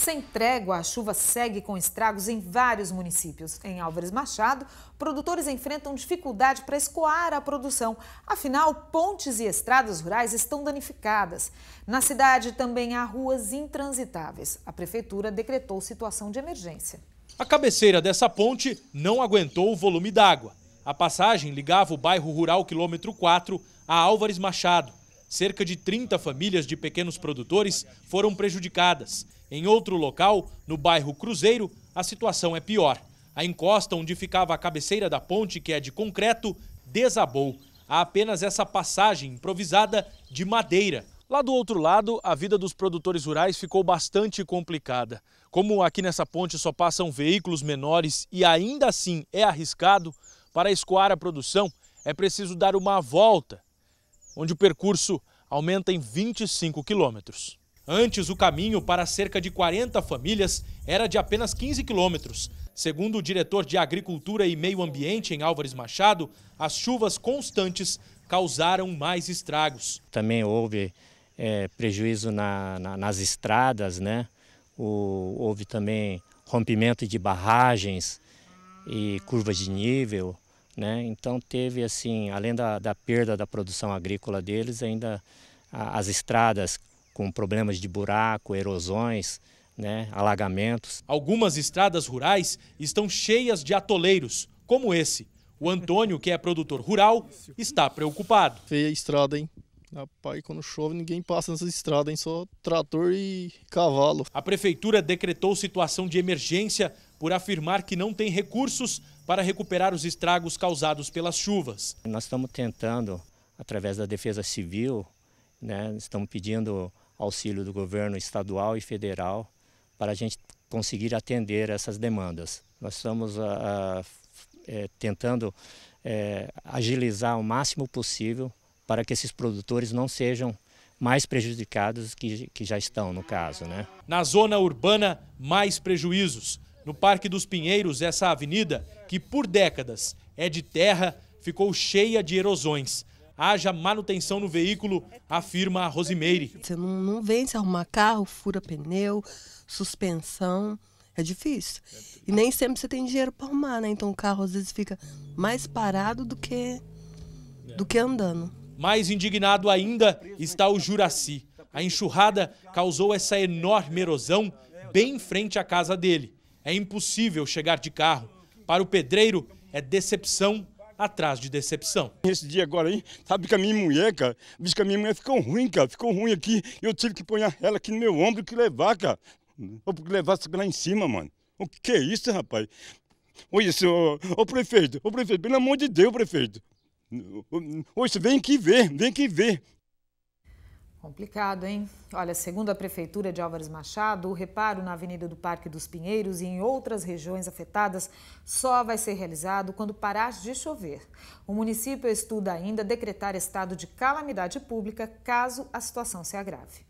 Sem trégua, a chuva segue com estragos em vários municípios. Em Álvares Machado, produtores enfrentam dificuldade para escoar a produção. Afinal, pontes e estradas rurais estão danificadas. Na cidade também há ruas intransitáveis. A prefeitura decretou situação de emergência. A cabeceira dessa ponte não aguentou o volume d'água. A passagem ligava o bairro rural quilômetro 4 a Álvares Machado cerca de 30 famílias de pequenos produtores foram prejudicadas. Em outro local, no bairro Cruzeiro, a situação é pior. A encosta onde ficava a cabeceira da ponte, que é de concreto, desabou. Há apenas essa passagem improvisada de madeira. Lá do outro lado, a vida dos produtores rurais ficou bastante complicada. Como aqui nessa ponte só passam veículos menores e ainda assim é arriscado, para escoar a produção é preciso dar uma volta onde o percurso aumenta em 25 quilômetros. Antes, o caminho para cerca de 40 famílias era de apenas 15 quilômetros. Segundo o diretor de Agricultura e Meio Ambiente em Álvares Machado, as chuvas constantes causaram mais estragos. Também houve é, prejuízo na, na, nas estradas, né? O, houve também rompimento de barragens e curvas de nível. Né? Então teve assim, além da, da perda da produção agrícola deles, ainda a, as estradas com problemas de buraco, erosões, né, alagamentos. Algumas estradas rurais estão cheias de atoleiros, como esse. O Antônio, que é produtor rural, está preocupado. Feia a estrada, hein? Rapaz, quando chove ninguém passa nessas estradas, hein? Só trator e cavalo. A prefeitura decretou situação de emergência por afirmar que não tem recursos para recuperar os estragos causados pelas chuvas. Nós estamos tentando, através da Defesa Civil, né, estamos pedindo auxílio do governo estadual e federal para a gente conseguir atender essas demandas. Nós estamos a, a, é, tentando é, agilizar o máximo possível para que esses produtores não sejam mais prejudicados que, que já estão, no caso. Né? Na zona urbana, mais prejuízos. No Parque dos Pinheiros, essa avenida, que por décadas é de terra, ficou cheia de erosões. Haja manutenção no veículo, afirma a Rosimeire. Você não, não vem se arrumar carro, fura pneu, suspensão. É difícil. E nem sempre você tem dinheiro para arrumar, né? Então o carro às vezes fica mais parado do que, do que andando. Mais indignado ainda está o Juraci. A enxurrada causou essa enorme erosão bem em frente à casa dele. É impossível chegar de carro. Para o pedreiro, é decepção atrás de decepção. Esse dia agora, hein? Sabe que a minha mulher, cara? Diz que a minha mulher ficou ruim, cara. Ficou ruim aqui. Eu tive que pôr ela aqui no meu ombro que levar, cara. Ou levar lá em cima, mano. O que é isso, rapaz? Oi, isso, ô, ô prefeito, ô prefeito, pelo amor de Deus, prefeito. Oi, isso, vem aqui ver, vem aqui ver. Complicado, hein? Olha, segundo a Prefeitura de Álvares Machado, o reparo na Avenida do Parque dos Pinheiros e em outras regiões afetadas só vai ser realizado quando parar de chover. O município estuda ainda decretar estado de calamidade pública caso a situação se agrave.